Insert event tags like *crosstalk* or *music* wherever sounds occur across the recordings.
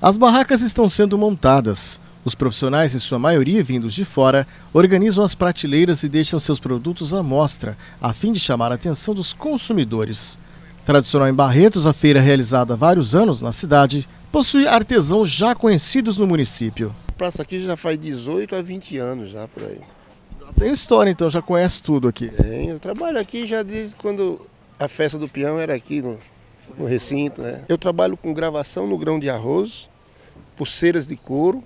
As barracas estão sendo montadas. Os profissionais, em sua maioria vindos de fora, organizam as prateleiras e deixam seus produtos à mostra, a fim de chamar a atenção dos consumidores. Tradicional em Barretos, a feira realizada há vários anos na cidade possui artesãos já conhecidos no município. A praça aqui já faz 18 a 20 anos já por aí. Tem história então, já conhece tudo aqui. Tem, eu trabalho aqui já desde quando a festa do peão era aqui no, no recinto. Né? Eu trabalho com gravação no grão de arroz, pulseiras de couro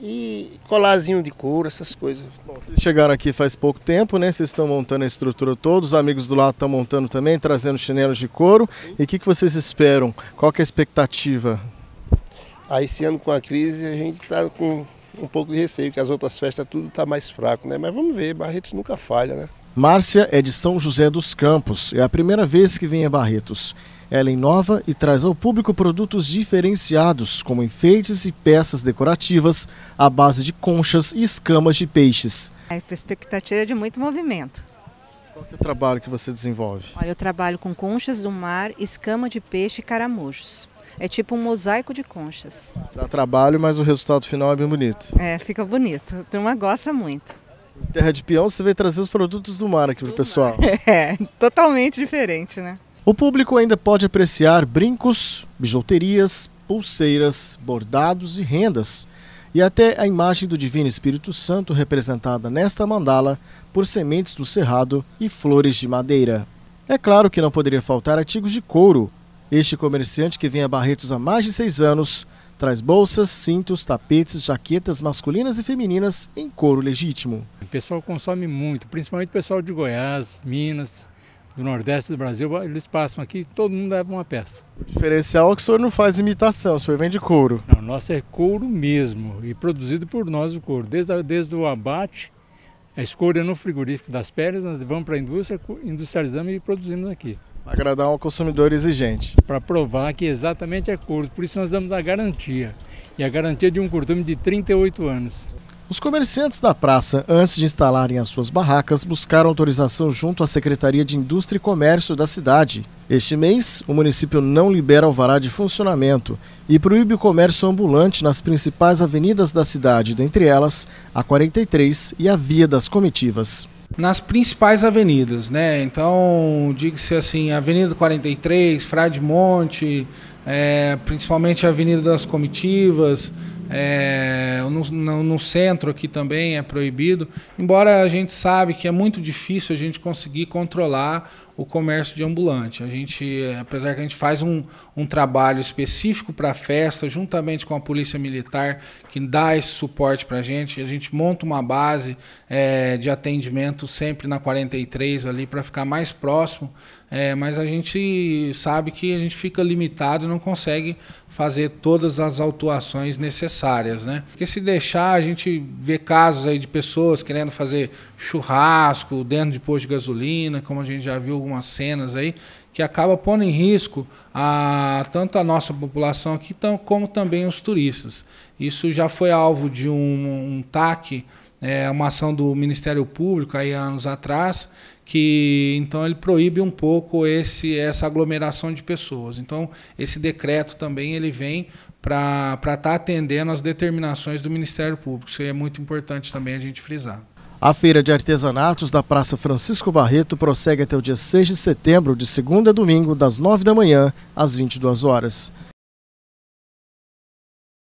e colazinho de couro, essas coisas. Bom, vocês chegaram aqui faz pouco tempo, né? Vocês estão montando a estrutura toda, os amigos do lado estão montando também, trazendo chinelos de couro. E o que, que vocês esperam? Qual que é a expectativa? Aí ah, esse ano com a crise a gente está com um pouco de receio, que as outras festas tudo está mais fraco, né? Mas vamos ver, Barretos nunca falha, né? Márcia é de São José dos Campos, é a primeira vez que vem a Barretos. Ela inova e traz ao público produtos diferenciados, como enfeites e peças decorativas à base de conchas e escamas de peixes. A expectativa é de muito movimento. Qual é o trabalho que você desenvolve? Olha, eu trabalho com conchas do mar, escama de peixe e caramujos. É tipo um mosaico de conchas. Dá trabalho, mas o resultado final é bem bonito. É, fica bonito. A turma gosta muito. Terra de Peão, você veio trazer os produtos do mar aqui pro pessoal. *laughs* É, totalmente diferente, né? O público ainda pode apreciar brincos, bijuterias, pulseiras, bordados e rendas. E até a imagem do Divino Espírito Santo representada nesta mandala por sementes do cerrado e flores de madeira. É claro que não poderia faltar artigos de couro. Este comerciante que vem a Barretos há mais de seis anos Traz bolsas, cintos, tapetes, jaquetas masculinas e femininas em couro legítimo. O pessoal consome muito, principalmente o pessoal de Goiás, Minas, do Nordeste do Brasil, eles passam aqui todo mundo leva uma peça. O diferencial é que o senhor não faz imitação, o senhor vende couro. Não, o nosso é couro mesmo e produzido por nós o couro. Desde, desde o abate, a escolha no frigorífico das peles, nós vamos para a indústria, industrializamos e produzimos aqui agradar um consumidor exigente. Para provar que exatamente é curto, por isso nós damos a garantia. E a garantia de um curtume de 38 anos. Os comerciantes da praça, antes de instalarem as suas barracas, buscaram autorização junto à Secretaria de Indústria e Comércio da cidade. Este mês, o município não libera alvará de funcionamento e proíbe o comércio ambulante nas principais avenidas da cidade, dentre elas a 43 e a Via das Comitivas nas principais avenidas, né? Então, diga-se assim, Avenida 43, Frade Monte, é, principalmente a Avenida das Comitivas, é, no, no, centro aqui também é proibido, embora a gente sabe que é muito difícil a gente conseguir controlar o comércio de ambulante. A gente, apesar que a gente faz um, um trabalho específico para a festa, juntamente com a polícia militar, que dá esse suporte para a gente, a gente monta uma base é, de atendimento sempre na 43 ali para ficar mais próximo, é, mas a gente sabe que a gente fica limitado e não não consegue fazer todas as autuações necessárias, né? Porque se deixar, a gente vê casos aí de pessoas querendo fazer churrasco dentro de posto de gasolina, como a gente já viu algumas cenas aí, que acaba pondo em risco a, tanto a nossa população aqui tão, como também os turistas. Isso já foi alvo de um, um TAC, é, uma ação do Ministério Público aí anos atrás, que então ele proíbe um pouco esse essa aglomeração de pessoas. Então esse decreto também ele vem para estar tá atendendo às determinações do Ministério Público. Isso é muito importante também a gente frisar. A feira de artesanatos da Praça Francisco Barreto prossegue até o dia 6 de setembro, de segunda a domingo, das 9 da manhã às 22 horas.